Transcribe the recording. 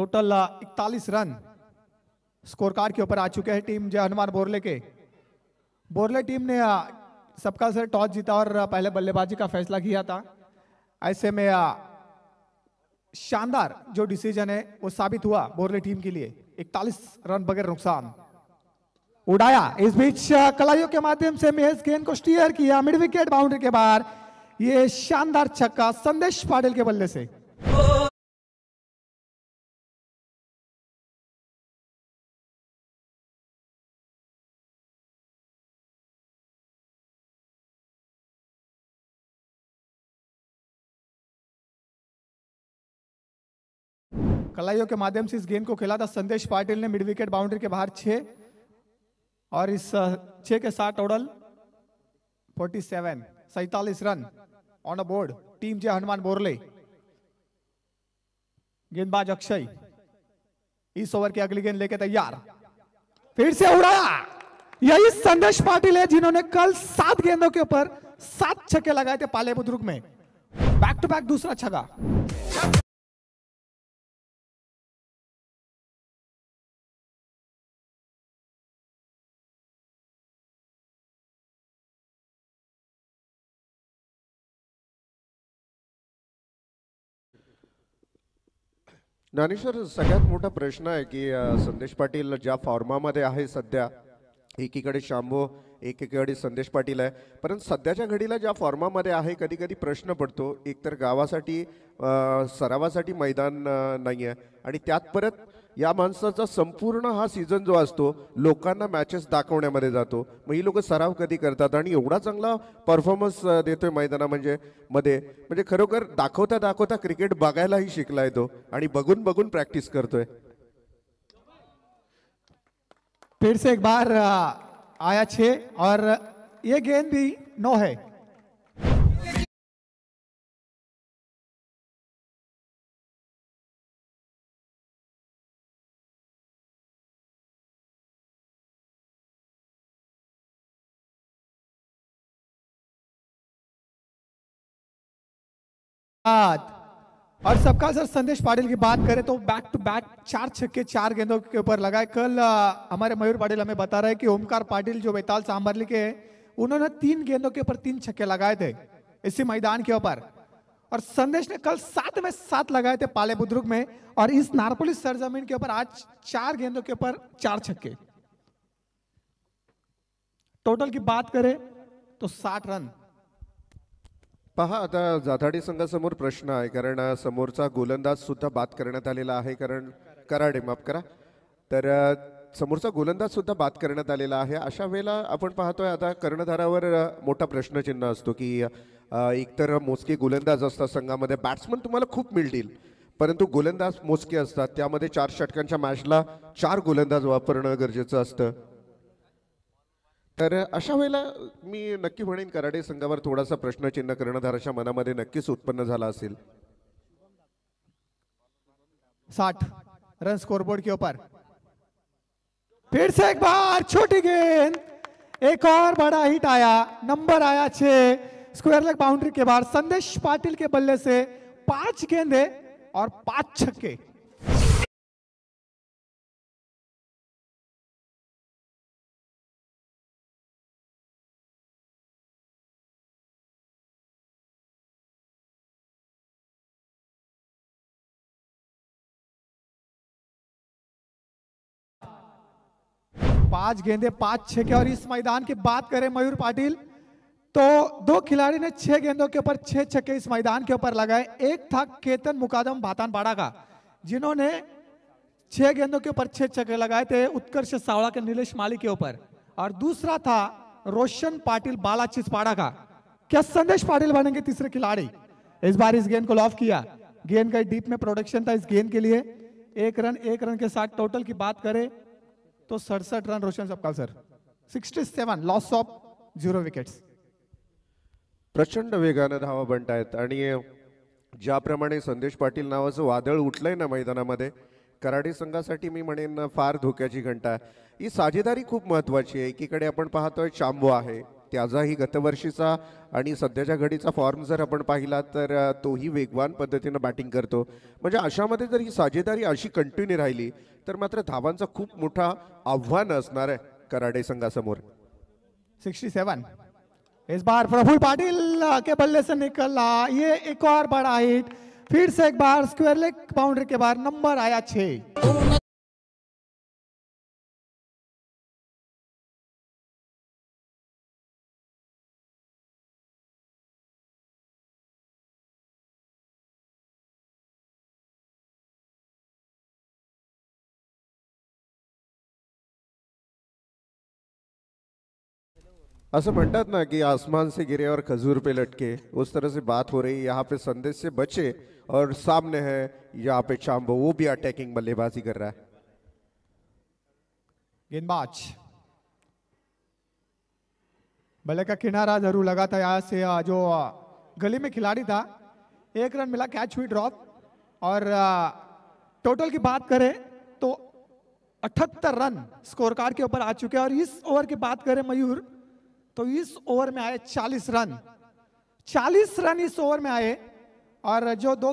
total इकतालीस run score card के ऊपर आ चुके हैं टीम जय हनुमान बोरले के बोरले टीम ने सबका सर टॉस जीता और पहले बल्लेबाजी का फैसला किया था ऐसे में शानदार जो डिसीजन है वो साबित हुआ बोरले टीम के लिए 41 रन बगैर नुकसान उड़ाया इस बीच कलाइयों के माध्यम से महेश गेंद को स्टीयर किया मिड विकेट बाउंड्री के बाहर ये शानदार छक्का संदेश पाटिल के बल्ले से कलाइयों के माध्यम से इस गेंद को खेला था संदेश पाटिल ने मिड विकेट बाउंड्री के बाहर छे और इस छे के साथ टोटल 47 सैतालीस run on a board team Jai Hanuman Borle गेंदबाज अक्षय इस ओवर की अगली गेंद लेके तैयार फिर से उड़ाया यही संदेश पाटिल है जिन्होंने कल सात गेंदों के ऊपर सात छक्के लगाए थे पाले बुद्रुक में बैक टू बैक दूसरा छगा ज्ञानेश्वर सगळ्यात मोठा प्रश्न आहे की संदेश पाटील ज्या फॉर्मामध्ये आहे सध्या एकीकडे शांभो एकीकडे संदेश पाटील आहे परंतु सध्याच्या घडीला ज्या फॉर्मामध्ये आहे कधी कधी प्रश्न पडतो एकतर गावासाठी सरावासाठी मैदान नाही आहे आणि त्यात परत या माणसाचा संपूर्ण हा सीझन जो असतो लोकांना मॅचेस दाखवण्यामध्ये जातो मग ही लोक सराव कधी करतात आणि एवढा चांगला परफॉर्मन्स देतोय मैदाना म्हणजे मध्ये म्हणजे खरोखर दाखवता दाखवता क्रिकेट बघायलाही शिकला तो आणि बघून बघून प्रॅक्टिस करतोय फिरसे एक बार आया छे और ये गेंद भी नो है बाद और सबका सर संदेश पाटिल की बात करें तो बैक टू बैक चार छक्के चार गेंदों के ऊपर लगाए कल हमारे मयूर पाटिल हमें बता रहे कि ओमकार पाटिल जो बेताल सांबरली के उन्होंने तीन गेंदों के ऊपर तीन छक्के लगाए थे इसी मैदान के ऊपर और संदेश ने कल सात में सात लगाए थे पाले बुद्रुक में और इस नारपोली सरजमीन के ऊपर आज चार गेंदों के ऊपर चार छक्के टोटल की बात करें तो साठ रन पहा आता जाधाडी संघासमोर प्रश्न आहे कारण समोरचा गोलंदाज सुद्धा बाद करण्यात आलेला आहे कारण कराडे माफ करा तर समोरचा गोलंदाज सुद्धा बाद करण्यात आलेला आहे अशा वेळेला आपण पाहतोय आता कर्णधारावर मोठा प्रश्नचिन्ह असतो की एकतर मोजके गोलंदाज असतात संघामध्ये बॅट्समन तुम्हाला खूप मिळतील परंतु गोलंदाज मोजके असतात त्यामध्ये चार षटकांच्या मॅचला चार गोलंदाज वापरणं गरजेचं असतं तर अशा वेळेला मी नक्की म्हणेन कराडे संघावर थोडासा प्रश्नचिन्ह कर्णधाराच्या मनामध्ये नक्कीच उत्पन्न झाला असेल साठ रन स्कोरबोर्ड के ऊपर फिर से एक बार छोटी गेंद एक और बड़ा हिट आया नंबर आया छे स्क्वायर लेग बाउंड्री के बाहर संदेश पाटिल के बल्ले से पांच गेंदे और पांच छक्के पांच गेंदे पांच छे के और इस मैदान की बात करें मयूर पाटिल तो दो खिलाड़ी ने छह गेंदों के ऊपर छह छक्के इस मैदान के ऊपर लगाए एक था केतन मुकादम भातानपाड़ा का जिन्होंने छह गेंदों के ऊपर छह छक्के लगाए थे उत्कर्ष सावड़ा के नीलेष माली के ऊपर और दूसरा था रोशन पाटिल बाला चिसपाड़ा का क्या संदेश पाटिल बनेंगे तीसरे खिलाड़ी इस बार इस गेंद को लॉफ किया गेंद का डीप में प्रोडक्शन था इस गेंद के लिए एक रन एक रन के साथ टोटल की बात करें तो सड़सठ run Roshan Sapkal sir sixty seven loss of zero wickets प्रचंड वेगानं धावा बनतायत आणि ज्याप्रमाणे संदेश पाटील नावाचं वादळ उठलंय ना मैदानामध्ये कराडी संघासाठी मी म्हणेन फार धोक्याची घंटा ही साझेदारी खूप महत्वाची आहे एकीकडे आपण पाहतोय चांबो आहे त्याचाही गतवर्षीचा आणि सध्याच्या घडीचा फॉर्म जर आपण पाहिला तर तोही वेगवान पद्धतीनं बॅटिंग करतो म्हणजे अशामध्ये जर ही साजेदारी अशी कंटिन्यू राहिली तर मात्र धावांचा खूप मोठा आव्हान असणार आहे कराडे संघासमोर सिक्स्टी सेवन इस बार प्रफुल पाटिल के बल्ले से निकला ये एक और बड़ा हिट फिर से एक बार स्क्वायर लेग बाउंड्री के बाहर नंबर आया छः असं म्हणतात ना कि आसमान से गिरे और खजूर पे लटके उस तरह से बात हो रही है यहाँ पे संदेश से बचे और सामने है यहाँ पे चांबो वो भी अटैकिंग बल्लेबाजी कर रहा है गेंदबाज बल्ले का किनारा जरूर लगा था यहाँ से जो गली में खिलाड़ी था एक रन मिला कैच हुई ड्रॉप और टोटल की बात करें तो अठहत्तर रन स्कोर कार्ड के ऊपर आ चुके हैं और इस ओवर की बात करें मयूर तो इस ओवर में आए 40 रन 40 रन इस ओवर में आए और जो दो